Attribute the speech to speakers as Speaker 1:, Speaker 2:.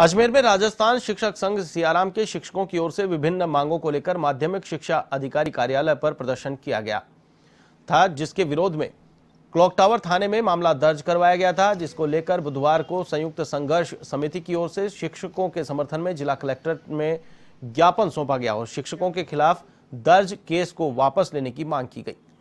Speaker 1: अजमेर में राजस्थान शिक्षक संघ सियाराम के शिक्षकों की ओर से विभिन्न मांगों को लेकर माध्यमिक शिक्षा अधिकारी कार्यालय पर प्रदर्शन किया गया था जिसके विरोध में क्लॉक टावर थाने में मामला दर्ज करवाया गया था जिसको लेकर बुधवार को संयुक्त संघर्ष समिति की ओर से शिक्षकों के समर्थन में जिला कलेक्ट्रेट में ज्ञापन सौंपा गया और शिक्षकों के खिलाफ दर्ज केस को वापस लेने की मांग की गई